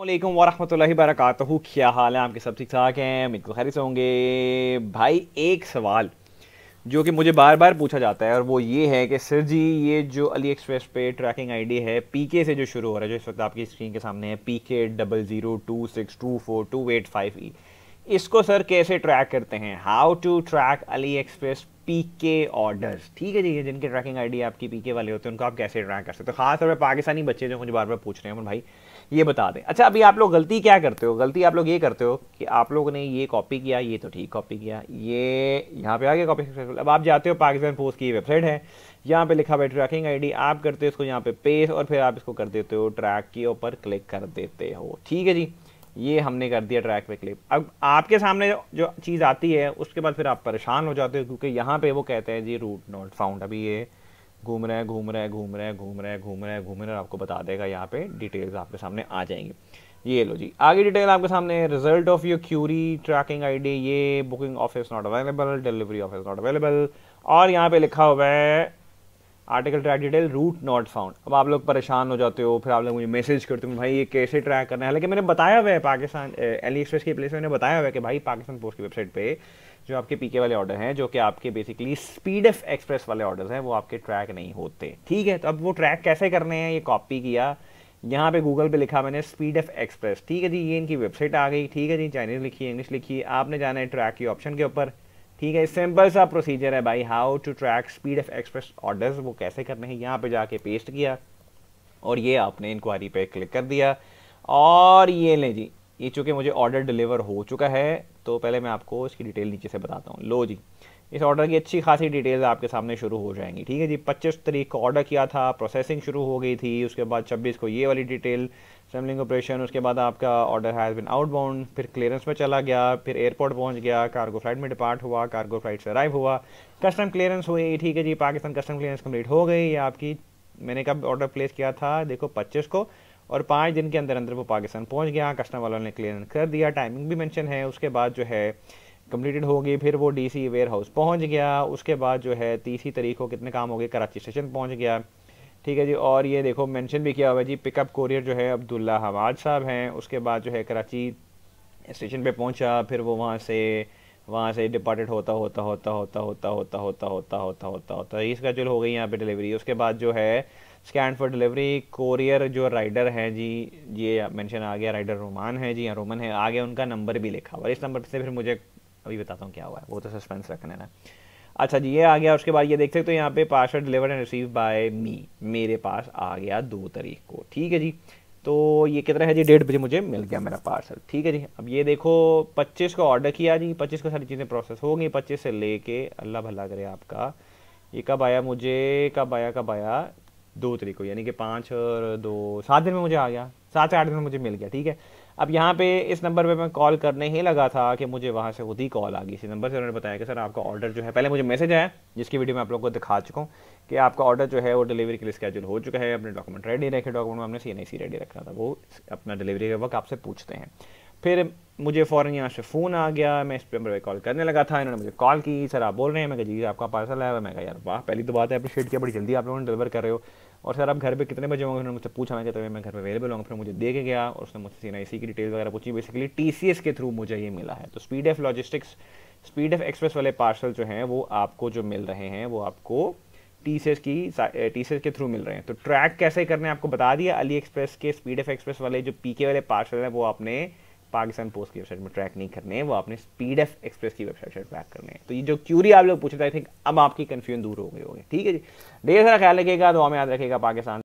अल्लाम वरम वरक क्या हाल है आपके सब ठीक ठाक हैं बिल्कुल को तो से होंगे भाई एक सवाल जो कि मुझे बार बार पूछा जाता है और वो ये है कि सर जी ये जो अली एक्सप्रेस पे ट्रैकिंग आईडी है पीके से जो शुरू हो रहा है जो इस वक्त आपकी स्क्रीन के सामने है P K double zero two six two four two eight five E इसको सर कैसे ट्रैक करते हैं how to track AliExpress P K orders ठीक है जी जिनके ट्रैकिंग आईडी आपकी पी के वाले होते हैं उनको आप कैसे ट्रैक कर सकते हो खासतौर पर पाकिस्तानी बच्चे जो मुझे बार बार पूछ रहे हैं भाई ये बता दें अच्छा अभी आप लोग गलती क्या करते हो गलती आप लोग ये करते हो कि आप लोग ने ये कॉपी किया ये तो ठीक कॉपी किया ये यहाँ पे आ गया कॉपी सक्सेसफुल अब आप जाते हो पाकिस्तान पोस्ट की वेबसाइट है यहाँ पे लिखा हुआ ट्रैकिंग आईडी आप करते हो इसको यहाँ पे पेस्ट और फिर आप इसको कर देते हो ट्रैक के ऊपर क्लिक कर देते हो ठीक है जी ये हमने कर दिया ट्रैक पे क्लिप अब आपके सामने जो चीज़ आती है उसके बाद फिर आप परेशान हो जाते हो क्योंकि यहाँ पे वो कहते हैं जी रूट नॉट फाउंड अभी ये घूम रहे हैं घूम रहे हैं घूम रहे हैं घूम रहे हैं घूम रहे हैं घूम रहे हैं आपको बता देगा यहाँ पे डिटेल्स आपके सामने आ जाएंगी ये लो जी आगे डिटेल आपके सामने result of your query tracking ID ये booking office not available delivery office not available और यहाँ पे लिखा हुआ है article track detail route not found अब आप लोग परेशान हो जाते हो फिर आप लोग मुझे मैसेज करते हो भाई ये कैसे ट्रैक करना है हालांकि मैंने बताया हुआ है पाकिस्तान एली एक्सप्रेस की प्लेस में मैंने बताया हुआ है कि भाई पाकिस्तान पोस्ट की वेबसाइट पे जो आपके पीके वाले ऑर्डर हैं जो कि आपके बेसिकली स्पीड एफ एक्सप्रेस वाले ऑर्डर हैं वो आपके ट्रैक नहीं होते ठीक है तो अब वो ट्रैक कैसे करने हैं ये कॉपी किया यहाँ पे गूगल पे लिखा मैंने स्पीड एफ एक्सप्रेस ठीक है जी ये इनकी वेबसाइट आ गई ठीक है जी चाइनीज़ लिखी इंग्लिश लिखी आपने जाना है ट्रैक की ऑप्शन के ऊपर ठीक है सिंपल सा प्रोसीजर है भाई how to track speed of express orders वो कैसे करने हैं यहाँ पे जाके पेस्ट किया और ये आपने इंक्वायरी पे क्लिक कर दिया और ये ले जी ये चूंकि मुझे ऑर्डर डिलीवर हो चुका है तो पहले मैं आपको इसकी डिटेल नीचे से बताता हूँ लो जी इस ऑर्डर की अच्छी खासी डिटेल्स आपके सामने शुरू हो जाएंगी ठीक है जी 25 तारीख को ऑर्डर किया था प्रोसेसिंग शुरू हो गई थी उसके बाद 26 को ये वाली डिटेल सैम्बलिंग ऑपरेशन उसके बाद आपका ऑर्डर हैज़ बिन आउटबाउंड फिर क्लियरेंस में चला गया फिर एयरपोर्ट पहुंच गया कार्गो फ्लाइट में डिपार्ट हुआ कार्गो फ्लाइट से अराइव हुआ कस्टम क्लियरेंस हुई ठीक है जी पाकिस्तान कस्टम क्लियरेंस कम्प्लीट हो गई ये आपकी मैंने कब ऑर्डर प्लेस किया था देखो पच्चीस को और पाँच दिन के अंदर अंदर वो पाकिस्तान पहुँच गया कस्टम वालों ने क्लियर कर दिया टाइमिंग भी मैंशन है उसके बाद जो है कंप्लीटेड हो गई फिर वो डीसी वेयर हाउस पहुँच गया उसके बाद जो है तीसरी तारीख को कितने काम हो गए कराची स्टेशन पहुँच गया ठीक है जी और ये देखो मैंशन भी किया हुआ है जी पिकअप कोरियर जो है अब्दुल्ला हमाद साहब हैं उसके बाद जो है कराची स्टेशन पर पहुँचा फिर वो वहाँ से वहाँ से डिपार्टेड होता होता होता होता होता होता होता होता होता होता होता इसका जो हो गई यहाँ पे डिलीवरी उसके बाद जो है स्कैंड फॉर डिलीवरी कोरियर जो राइडर है जी ये मेंशन आ गया राइडर रोमान है जी या रोमन है आगे उनका नंबर भी लिखा हुआ इस नंबर से फिर मुझे अभी बताता हूँ क्या हुआ है वो तो सस्पेंस रखने ना अच्छा जी ये आ गया उसके बाद ये देख सकते हो तो यहाँ पे parcel deliver and receive by me मेरे पास आ गया दो तारीख को ठीक है जी तो ये कितना है जी डेढ़ बजे मुझे मिल गया मेरा पार्सल ठीक है जी अब ये देखो पच्चीस को ऑर्डर किया जी पच्चीस को सारी चीज़ें प्रोसेस हो गई पच्चीस से लेके अल्लाह भला करे आपका ये कब आया मुझे कब आया कब आया दो तरीक को यानी कि पाँच और दो सात दिन में मुझे आ गया सात से आठ दिन में मुझे मिल गया ठीक है अब यहाँ पे इस नंबर पे मैं कॉल करने ही लगा था कि मुझे वहाँ से खुद ही कॉल आ गई इसी नंबर से उन्होंने बताया कि सर आपका ऑर्डर जो है पहले मुझे मैसेज आया जिसकी वीडियो मैं आप लोगों को दिखा चुका हूँ कि आपका ऑर्डर जो है वो डिलीवरी के लिए स्केड्यूल हो चुका है अपने डॉक्यूमेंट रेडी रखे डॉक्यूमेंट में हमने सी एन आई सी रेडी रखना था वो अपना डिलीवरी के वक्त आपसे पूछते हैं फिर मुझे फ़ौर यहाँ से फ़ोन आ गया मैं इस नंबर पे कॉल करने लगा था इन्होंने मुझे कॉल की सर आप बोल रहे हैं मैं जी आपका पार्सल आया मैं कहा यार वाह पहली तो बात है अप्रिशिएट किया बड़ी जल्दी आप लोगों ने डिलीवर कर रहे हो और सर आप घर पे कितने बजे होंगे उन्होंने मुझसे पूछा मैं कहते मैं घर पर अवेलेबल होंगे फिर मुझे दे के गया और उसने मुझसे सी की डिटेल्स वगैरह पूछी बेसिकली टी सी एस के थ्रू मुझे ये मिला है तो speed F logistics speed F express वाले पार्सल जो हैं वो आपको जो मिल रहे हैं वो आपको टी सी एस की टी सी एस के थ्रू मिल रहे हैं तो ट्रैक कैसे करने आपको बता दिया अली एक्सप्रेस के स्पीड एफ एक्सप्रेस वाले जो पी के वाले पार्सल हैं वो आपने पाकिस्तान पोस्ट की वेबसाइट में ट्रैक नहीं करने हैं वो आपने स्पीड एफ एक्सप्रेस की वेबसाइट से ट्रैक करने हैं तो ये जो क्यूरी आप लोग पूछ रहे थे आई थिंक अब आपकी कन्फ्यूजन दूर हो गई होगी ठीक है जी ढेर सारा ख्याल रखेगा तो हमें याद रखेगा पाकिस्तान